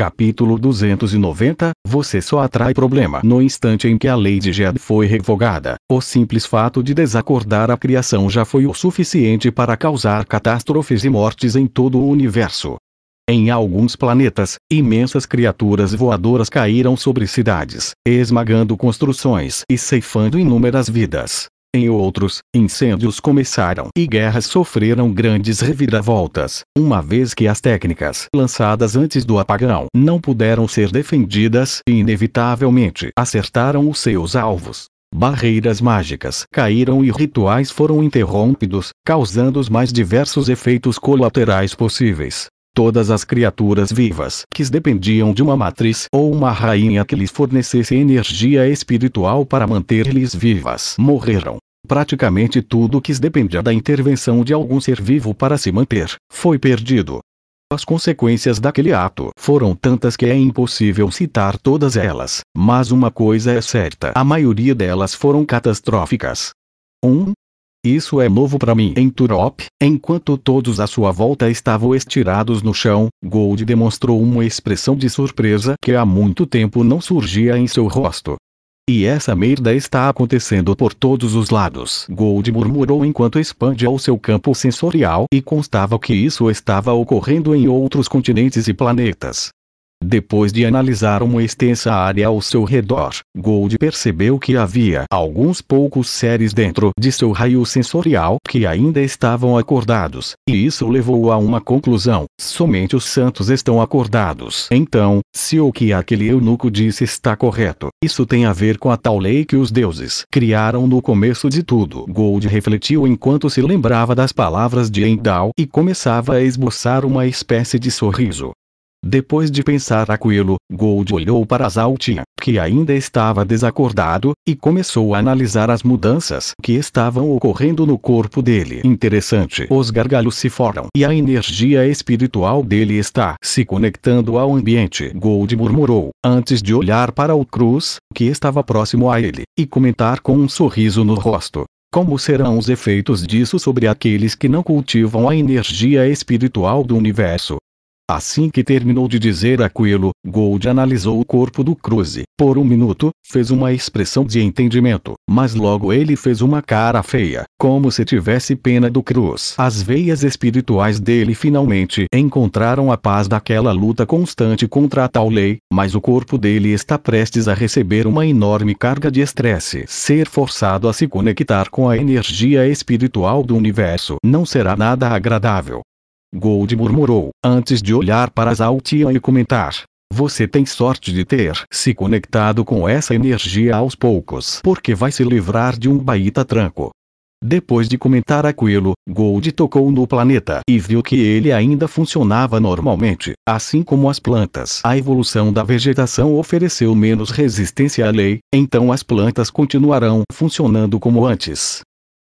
Capítulo 290 Você só atrai problema no instante em que a lei de Jed foi revogada. O simples fato de desacordar a criação já foi o suficiente para causar catástrofes e mortes em todo o universo. Em alguns planetas, imensas criaturas voadoras caíram sobre cidades, esmagando construções e ceifando inúmeras vidas. Em outros, incêndios começaram e guerras sofreram grandes reviravoltas, uma vez que as técnicas lançadas antes do apagão não puderam ser defendidas e inevitavelmente acertaram os seus alvos. Barreiras mágicas caíram e rituais foram interrompidos, causando os mais diversos efeitos colaterais possíveis. Todas as criaturas vivas que dependiam de uma matriz ou uma rainha que lhes fornecesse energia espiritual para manter-lhes vivas morreram, praticamente tudo o que dependia da intervenção de algum ser vivo para se manter, foi perdido. As consequências daquele ato foram tantas que é impossível citar todas elas, mas uma coisa é certa: a maioria delas foram catastróficas. 1. Um, isso é novo para mim. Em Turop, enquanto todos à sua volta estavam estirados no chão, Gold demonstrou uma expressão de surpresa que há muito tempo não surgia em seu rosto. E essa merda está acontecendo por todos os lados. Gold murmurou enquanto expandia o seu campo sensorial e constava que isso estava ocorrendo em outros continentes e planetas. Depois de analisar uma extensa área ao seu redor, Gold percebeu que havia alguns poucos seres dentro de seu raio sensorial que ainda estavam acordados, e isso levou a uma conclusão: somente os santos estão acordados. Então, se o que aquele eunuco disse está correto, isso tem a ver com a tal lei que os deuses criaram no começo de tudo. Gold refletiu enquanto se lembrava das palavras de Endal e começava a esboçar uma espécie de sorriso. Depois de pensar aquilo, Gold olhou para Zaltia, que ainda estava desacordado, e começou a analisar as mudanças que estavam ocorrendo no corpo dele. Interessante, os gargalhos se foram e a energia espiritual dele está se conectando ao ambiente. Gold murmurou, antes de olhar para o Cruz, que estava próximo a ele, e comentar com um sorriso no rosto. Como serão os efeitos disso sobre aqueles que não cultivam a energia espiritual do universo? Assim que terminou de dizer aquilo, Gold analisou o corpo do Cruze. Por um minuto, fez uma expressão de entendimento, mas logo ele fez uma cara feia, como se tivesse pena do Cruz. As veias espirituais dele finalmente encontraram a paz daquela luta constante contra a tal lei, mas o corpo dele está prestes a receber uma enorme carga de estresse. Ser forçado a se conectar com a energia espiritual do universo não será nada agradável. Gold murmurou, antes de olhar para Zaltian e comentar. Você tem sorte de ter se conectado com essa energia aos poucos, porque vai se livrar de um baita tranco. Depois de comentar aquilo, Gold tocou no planeta e viu que ele ainda funcionava normalmente, assim como as plantas. A evolução da vegetação ofereceu menos resistência à lei, então as plantas continuarão funcionando como antes.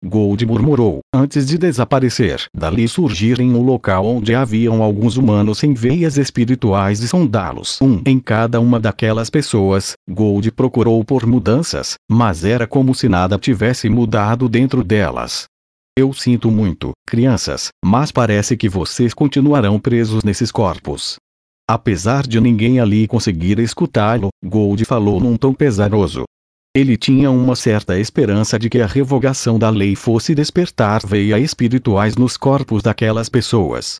Gold murmurou, antes de desaparecer. Dali surgir em um local onde haviam alguns humanos sem veias espirituais e sondá-los. Um em cada uma daquelas pessoas, Gold procurou por mudanças, mas era como se nada tivesse mudado dentro delas. Eu sinto muito, crianças, mas parece que vocês continuarão presos nesses corpos. Apesar de ninguém ali conseguir escutá-lo, Gold falou num tom pesaroso. Ele tinha uma certa esperança de que a revogação da lei fosse despertar veias espirituais nos corpos daquelas pessoas.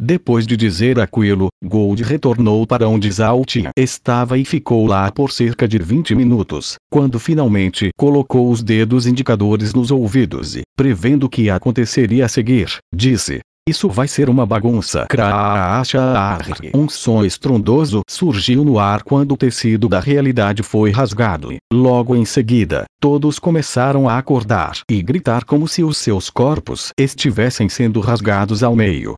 Depois de dizer aquilo, Gold retornou para onde Zaltinha estava e ficou lá por cerca de 20 minutos, quando finalmente colocou os dedos indicadores nos ouvidos e, prevendo o que aconteceria a seguir, disse: isso vai ser uma bagunça. Crash! Um som estrondoso surgiu no ar quando o tecido da realidade foi rasgado. Logo em seguida, todos começaram a acordar e gritar como se os seus corpos estivessem sendo rasgados ao meio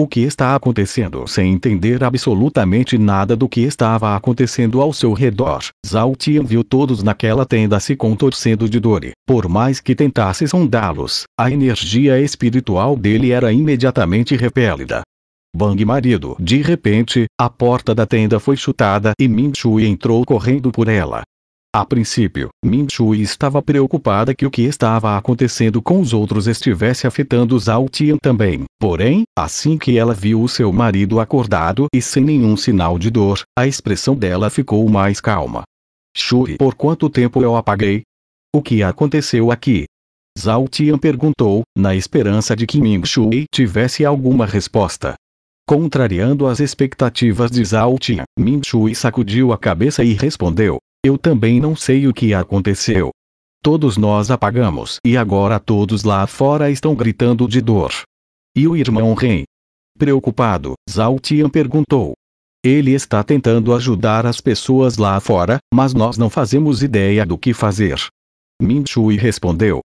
o que está acontecendo sem entender absolutamente nada do que estava acontecendo ao seu redor. Zhao Tian viu todos naquela tenda se contorcendo de dor e, por mais que tentasse sondá-los, a energia espiritual dele era imediatamente repelida. Bang marido. De repente, a porta da tenda foi chutada e Min Chui entrou correndo por ela. A princípio, Min Shui estava preocupada que o que estava acontecendo com os outros estivesse afetando Zhao Tian também. Porém, assim que ela viu o seu marido acordado e sem nenhum sinal de dor, a expressão dela ficou mais calma. Shui, por quanto tempo eu apaguei? O que aconteceu aqui? Zhao Tian perguntou, na esperança de que Min Shui tivesse alguma resposta. Contrariando as expectativas de Zhao Tian, Shui sacudiu a cabeça e respondeu, eu também não sei o que aconteceu. Todos nós apagamos e agora todos lá fora estão gritando de dor. E o irmão Ren? Preocupado, Zhao Tian perguntou. Ele está tentando ajudar as pessoas lá fora, mas nós não fazemos ideia do que fazer. Min Shui respondeu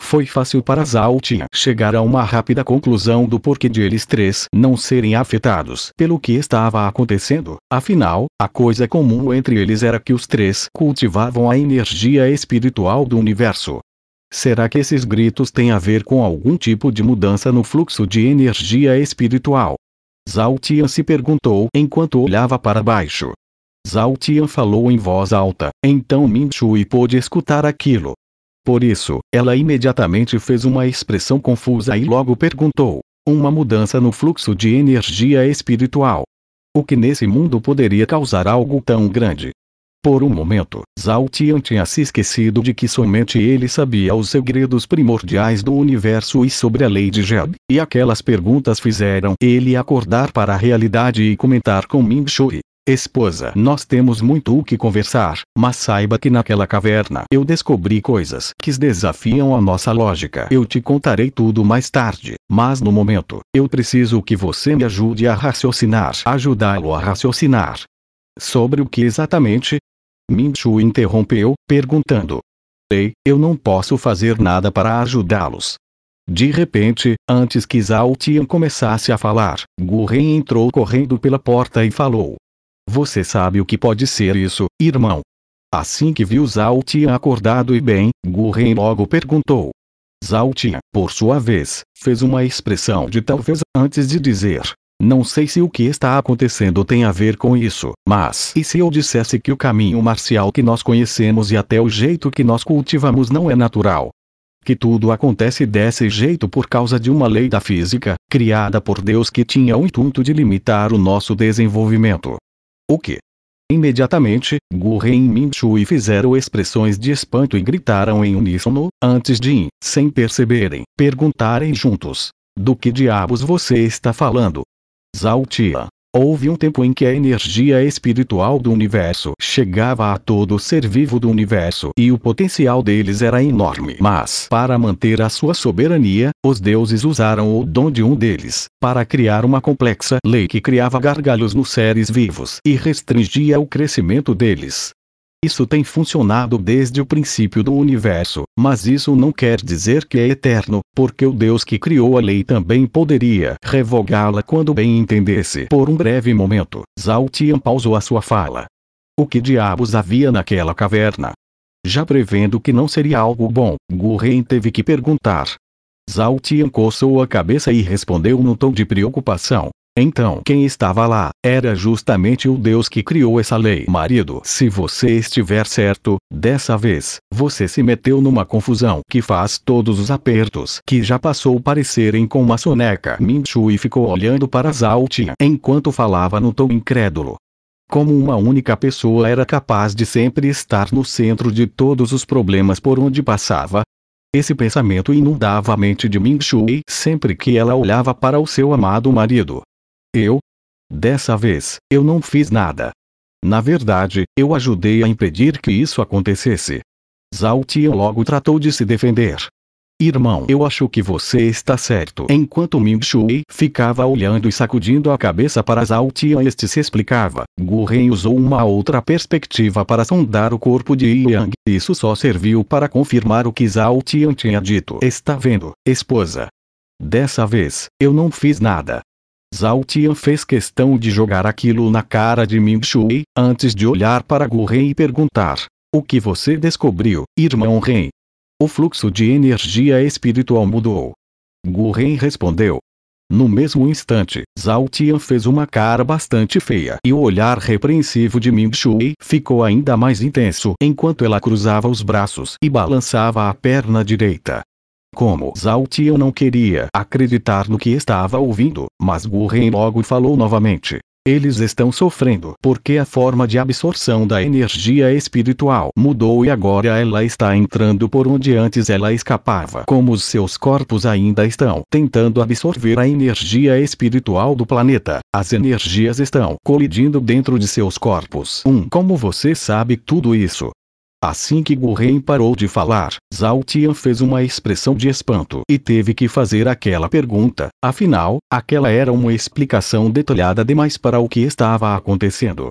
foi fácil para Zaltian chegar a uma rápida conclusão do porquê de eles três não serem afetados pelo que estava acontecendo. Afinal, a coisa comum entre eles era que os três cultivavam a energia espiritual do universo. Será que esses gritos têm a ver com algum tipo de mudança no fluxo de energia espiritual? Zaltian se perguntou enquanto olhava para baixo. Zaltian falou em voz alta, então Minshui pôde escutar aquilo. Por isso, ela imediatamente fez uma expressão confusa e logo perguntou: Uma mudança no fluxo de energia espiritual. O que nesse mundo poderia causar algo tão grande? Por um momento, Zhao Tian tinha se esquecido de que somente ele sabia os segredos primordiais do universo e sobre a lei de Jeb, e aquelas perguntas fizeram ele acordar para a realidade e comentar com Ming Shui. Esposa, nós temos muito o que conversar, mas saiba que naquela caverna eu descobri coisas que desafiam a nossa lógica. Eu te contarei tudo mais tarde, mas no momento, eu preciso que você me ajude a raciocinar. Ajudá-lo a raciocinar. Sobre o que exatamente? Minchu interrompeu, perguntando. Ei, eu não posso fazer nada para ajudá-los. De repente, antes que Zhao Tian começasse a falar, Gu Ren entrou correndo pela porta e falou: você sabe o que pode ser isso, irmão? Assim que viu Zhao acordado e bem, Gu Ren logo perguntou. Zhao por sua vez, fez uma expressão de talvez antes de dizer. Não sei se o que está acontecendo tem a ver com isso, mas e se eu dissesse que o caminho marcial que nós conhecemos e até o jeito que nós cultivamos não é natural? Que tudo acontece desse jeito por causa de uma lei da física, criada por Deus que tinha o intuito de limitar o nosso desenvolvimento. O que? Imediatamente, Gu Ren e Min Shui fizeram expressões de espanto e gritaram em uníssono, antes de, sem perceberem, perguntarem juntos. Do que diabos você está falando? Zhao Tia, Houve um tempo em que a energia espiritual do universo chegava a todo ser vivo do universo e o potencial deles era enorme. Mas, para manter a sua soberania, os deuses usaram o dom de um deles para criar uma complexa lei que criava gargalhos nos seres vivos e restringia o crescimento deles. Isso tem funcionado desde o princípio do universo, mas isso não quer dizer que é eterno, porque o Deus que criou a lei também poderia revogá-la quando bem entendesse. Por um breve momento, Zaltian pausou a sua fala. O que diabos havia naquela caverna? Já prevendo que não seria algo bom, Gurren teve que perguntar. Zaltian coçou a cabeça e respondeu num tom de preocupação. Então, quem estava lá era justamente o Deus que criou essa lei. Marido, se você estiver certo, dessa vez, você se meteu numa confusão que faz todos os apertos que já passou parecerem com uma soneca. e ficou olhando para Zaltia enquanto falava no tom incrédulo. Como uma única pessoa era capaz de sempre estar no centro de todos os problemas por onde passava, esse pensamento inundava a mente de Ming Shui sempre que ela olhava para o seu amado marido. Eu? Dessa vez, eu não fiz nada. Na verdade, eu ajudei a impedir que isso acontecesse. Zhao Tian logo tratou de se defender. Irmão, eu acho que você está certo. Enquanto Ming Shui ficava olhando e sacudindo a cabeça para Zhao Tian, este se explicava. Gu Ren usou uma outra perspectiva para sondar o corpo de Yang. Isso só serviu para confirmar o que Zhao Tian tinha dito. Está vendo, esposa? Dessa vez, eu não fiz nada. Zhao Tian fez questão de jogar aquilo na cara de Ming Shui, antes de olhar para Gu Ren e perguntar. O que você descobriu, irmão Ren? O fluxo de energia espiritual mudou. Gu Ren respondeu. No mesmo instante, Zhao Tian fez uma cara bastante feia e o olhar repreensivo de Ming Shui ficou ainda mais intenso enquanto ela cruzava os braços e balançava a perna direita. Como Zaltiel não queria acreditar no que estava ouvindo, mas Gurren logo falou novamente. Eles estão sofrendo porque a forma de absorção da energia espiritual mudou e agora ela está entrando por onde antes ela escapava. Como os seus corpos ainda estão tentando absorver a energia espiritual do planeta, as energias estão colidindo dentro de seus corpos. Um, como você sabe tudo isso? Assim que Guren parou de falar, Zhao Tian fez uma expressão de espanto e teve que fazer aquela pergunta, afinal, aquela era uma explicação detalhada demais para o que estava acontecendo.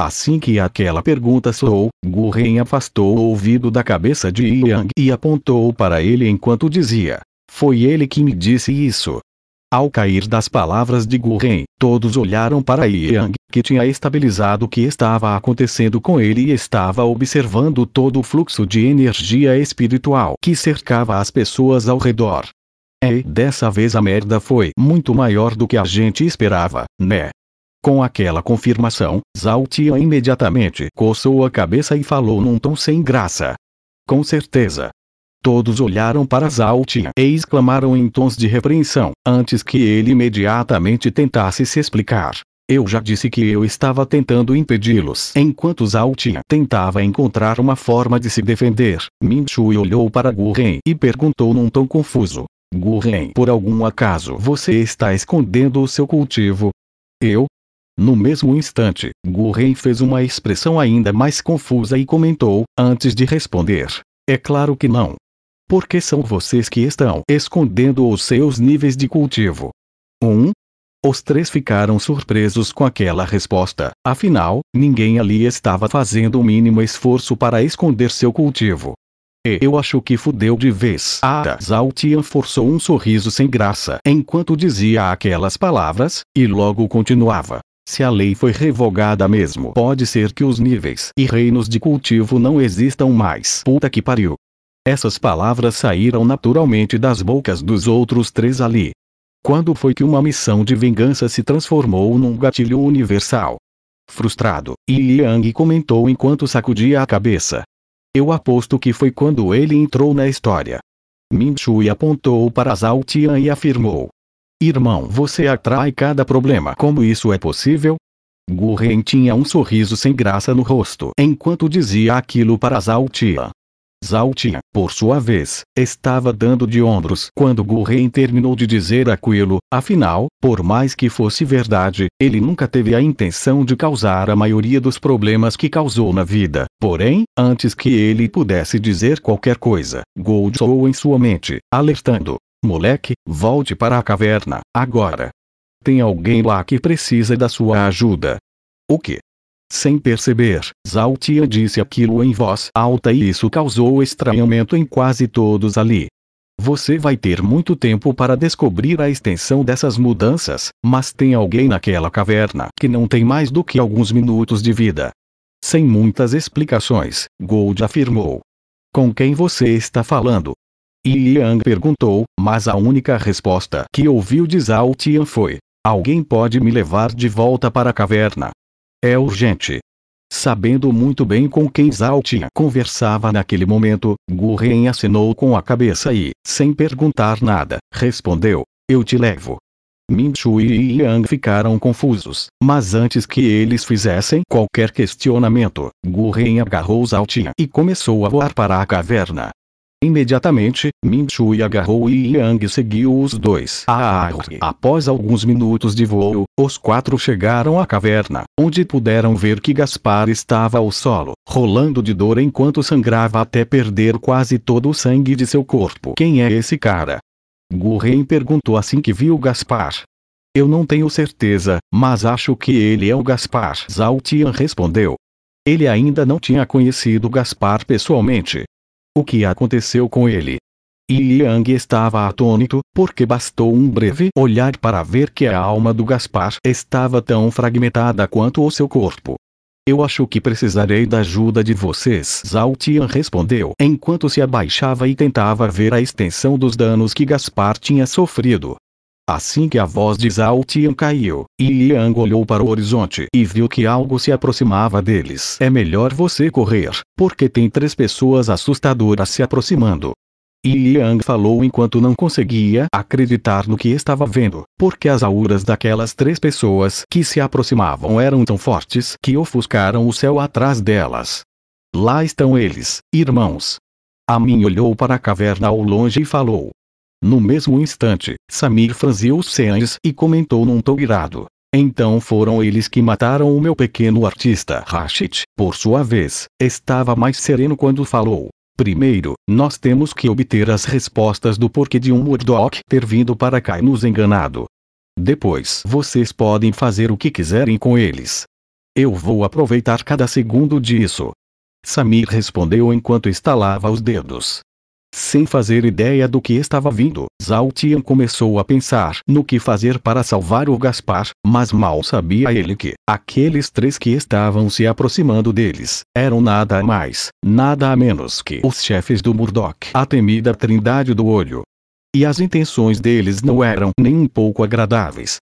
Assim que aquela pergunta soou, Guren afastou o ouvido da cabeça de Yang e apontou para ele enquanto dizia. Foi ele que me disse isso. Ao cair das palavras de Guren, todos olharam para Yang, que tinha estabilizado o que estava acontecendo com ele e estava observando todo o fluxo de energia espiritual que cercava as pessoas ao redor. É, dessa vez a merda foi muito maior do que a gente esperava, né? Com aquela confirmação, Zhao Tian imediatamente coçou a cabeça e falou num tom sem graça. Com certeza, Todos olharam para Zaltia e exclamaram em tons de repreensão, antes que ele imediatamente tentasse se explicar. Eu já disse que eu estava tentando impedi-los. Enquanto Zaltia tentava encontrar uma forma de se defender, Minshui olhou para Gurren e perguntou num tom confuso. Gurren, por algum acaso você está escondendo o seu cultivo? Eu? No mesmo instante, Gurren fez uma expressão ainda mais confusa e comentou, antes de responder. É claro que não porque são vocês que estão escondendo os seus níveis de cultivo. 1. Um, os três ficaram surpresos com aquela resposta, afinal, ninguém ali estava fazendo o mínimo esforço para esconder seu cultivo. E eu acho que fudeu de vez. A Zaltian forçou um sorriso sem graça enquanto dizia aquelas palavras, e logo continuava. Se a lei foi revogada mesmo, pode ser que os níveis e reinos de cultivo não existam mais. Puta que pariu. Essas palavras saíram naturalmente das bocas dos outros três ali. Quando foi que uma missão de vingança se transformou num gatilho universal? Frustrado, Yi Yang comentou enquanto sacudia a cabeça. Eu aposto que foi quando ele entrou na história. Min Shui apontou para Zhao Tian e afirmou. Irmão você atrai cada problema como isso é possível? Gu Ren tinha um sorriso sem graça no rosto enquanto dizia aquilo para Zhao Tian. Zhao por sua vez, estava dando de ombros quando Gurren terminou de dizer aquilo, afinal, por mais que fosse verdade, ele nunca teve a intenção de causar a maioria dos problemas que causou na vida. Porém, antes que ele pudesse dizer qualquer coisa, Gold soou em sua mente, alertando. Moleque, volte para a caverna, agora. Tem alguém lá que precisa da sua ajuda. O que? Sem perceber, Zaltia disse aquilo em voz alta e isso causou estranhamento em quase todos ali. Você vai ter muito tempo para descobrir a extensão dessas mudanças, mas tem alguém naquela caverna que não tem mais do que alguns minutos de vida. Sem muitas explicações, Gold afirmou. Com quem você está falando? E Yang perguntou, mas a única resposta que ouviu de Zhao Tian foi: Alguém pode me levar de volta para a caverna? É urgente. Sabendo muito bem com quem Zhao conversava naquele momento, Gurren assinou com a cabeça e, sem perguntar nada, respondeu: Eu te levo. Min e Yang ficaram confusos, mas antes que eles fizessem qualquer questionamento, Gurren agarrou Zhao e começou a voar para a caverna. Imediatamente, Min Chui agarrou e Yang seguiu os dois. Ah, após alguns minutos de voo, os quatro chegaram à caverna, onde puderam ver que Gaspar estava ao solo, rolando de dor enquanto sangrava até perder quase todo o sangue de seu corpo. Quem é esse cara? Guren perguntou assim que viu Gaspar. Eu não tenho certeza, mas acho que ele é o Gaspar. Zhao Tian respondeu. Ele ainda não tinha conhecido Gaspar pessoalmente, o que aconteceu com ele. E Yang estava atônito, porque bastou um breve olhar para ver que a alma do Gaspar estava tão fragmentada quanto o seu corpo. Eu acho que precisarei da ajuda de vocês. Zaltian respondeu enquanto se abaixava e tentava ver a extensão dos danos que Gaspar tinha sofrido. Assim que a voz de Zhao Tian caiu, Yang olhou para o horizonte e viu que algo se aproximava deles. É melhor você correr, porque tem três pessoas assustadoras se aproximando. Yang falou enquanto não conseguia acreditar no que estava vendo, porque as auras daquelas três pessoas que se aproximavam eram tão fortes que ofuscaram o céu atrás delas. Lá estão eles, irmãos. Amin olhou para a caverna ao longe e falou: no mesmo instante, Samir franziu os cens e comentou num tom irado. Então foram eles que mataram o meu pequeno artista Rashid. Por sua vez, estava mais sereno quando falou. Primeiro, nós temos que obter as respostas do porquê de um Murdoch ter vindo para cá e nos enganado. Depois vocês podem fazer o que quiserem com eles. Eu vou aproveitar cada segundo disso. Samir respondeu enquanto estalava os dedos. Sem fazer ideia do que estava vindo, Zaltian começou a pensar no que fazer para salvar o Gaspar, mas mal sabia ele que aqueles três que estavam se aproximando deles eram nada a mais, nada a menos que os chefes do Murdoch, a temida Trindade do Olho. E as intenções deles não eram nem um pouco agradáveis.